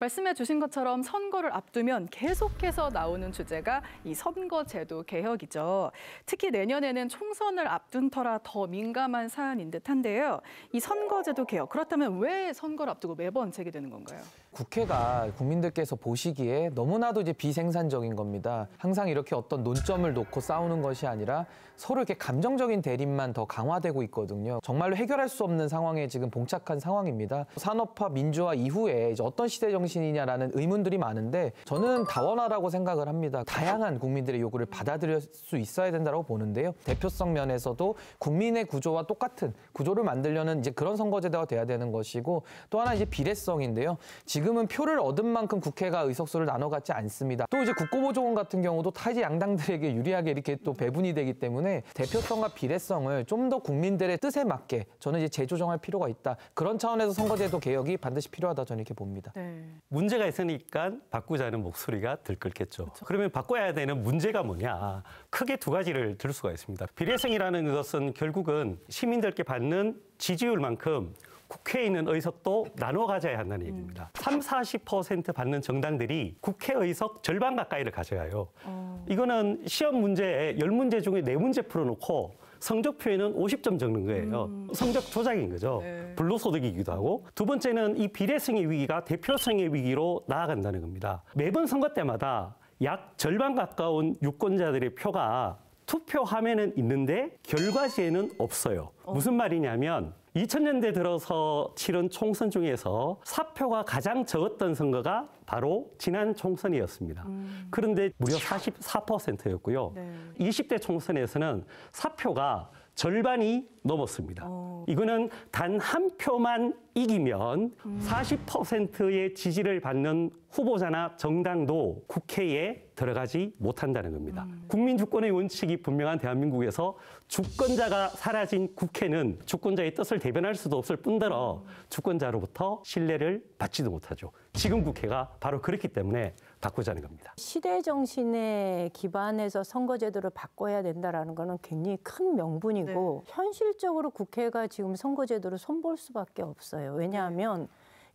말씀해 주신 것처럼 선거를 앞두면 계속해서 나오는 주제가 이 선거제도 개혁이죠. 특히 내년에는 총선을 앞둔 터라 더 민감한 사안인 듯한데요. 이 선거제도 개혁, 그렇다면 왜 선거를 앞두고 매번 제기되는 건가요? 국회가 국민들께서 보시기에 너무나도 이제 비생산적인 겁니다. 항상 이렇게 어떤 논점을 놓고 싸우는 것이 아니라 서로 이렇게 감정적인 대립만 더 강화되고 있거든요. 정말로 해결할 수 없는 상황에 지금 봉착한 상황입니다. 산업화 민주화 이후에 이제 어떤 시대 정신 정신이냐라는 의문들이 많은데 저는 다원화라고 생각을 합니다. 다양한 국민들의 요구를 받아들일 수 있어야 된다고 보는데요. 대표성 면에서도 국민의 구조와 똑같은 구조를 만들려는 이제 그런 선거제도가 돼야 되는 것이고 또 하나 이제 비례성인데요. 지금은 표를 얻은 만큼 국회가 의석수를 나눠 갖지 않습니다. 또 이제 국고보조원 같은 경우도 타지 양당들에게 유리하게 이렇게 또 배분이 되기 때문에 대표성과 비례성을 좀 더 국민들의 뜻에 맞게 저는 이제 재조정할 필요가 있다. 그런 차원에서 선거제도 개혁이 반드시 필요하다 저는 이렇게 봅니다. 네. 문제가 있으니까 바꾸자는 목소리가 들끓겠죠. 그렇죠. 그러면 바꿔야 되는 문제가 뭐냐. 크게 두 가지를 들 수가 있습니다. 비례성이라는 것은 결국은 시민들께 받는 지지율만큼 국회에 있는 의석도 나눠 가져야 한다는 음. 얘기입니다. 삼, 사십 퍼센트 받는 정당들이 국회 의석 절반 가까이를 가져가요. 어. 이거는 시험 문제에 열문제 중에 네문제 풀어놓고 성적표에는 50점 적는 거예요. 음. 성적 조작인 거죠. 네. 불로소득이기도 하고 두 번째는 이 비례성의 위기가 대표성의 위기로 나아간다는 겁니다. 매번 선거 때마다 약 절반 가까운 유권자들의 표가 투표 화면은 있는데 결과지에는 없어요. 어. 무슨 말이냐면 2000년대 들어서 치른 총선 중에서 사표가 가장 적었던 선거가 바로 지난 총선이었습니다. 음. 그런데 무려 44%였고요. 네. 20대 총선에서는 사표가 절반이 넘었습니다. 오. 어. 이거는 단 한 표만 이기면 음. 40%의 지지를 받는 후보자나 정당도 국회에 들어가지 못한다는 겁니다. 음. 국민 주권의 원칙이 분명한 대한민국에서 주권자가 사라진 국회는 주권자의 뜻을 대변할 수도 없을 뿐더러 음. 주권자로부터 신뢰를 받지도 못하죠. 지금 국회가 바로 그렇기 때문에 바꾸자는 겁니다. 시대 정신에 기반해서 선거제도를 바꿔야 된다라는 거는 굉장히 큰 명분이고 네. 현실적으로 국회가 지금 선거제도를 손볼 수밖에 없어요. 왜냐하면 네.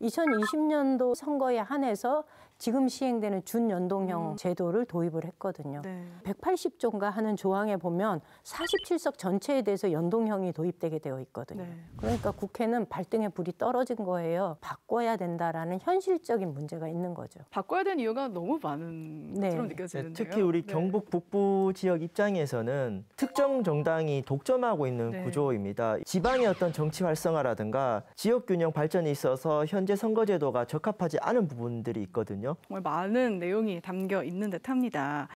2020년도 선거에 한해서 지금 시행되는 준연동형 음. 제도를 도입을 했거든요. 네. 1 8 0종가 하는 조항에 보면 47석 전체에 대해서 연동형이 도입되게 되어 있거든요. 네. 그러니까 국회는 발등에 불이 떨어진 거예요. 바꿔야 된다라는 현실적인 문제가 있는 거죠. 바꿔야 되는 이유가 너무 많은 네. 것처럼 네, 느껴지는데요. 특히 우리 네. 경북 북부 지역 입장에서는 특정 정당이 독점하고 있는 구조입니다. 지방의 어떤 정치 활성화라든가 지역 균형 발전에 있어서 현재 현재 선거제도가 적합하지 않은 부분들이 있거든요. 정말 많은 내용이 담겨 있는 듯합니다.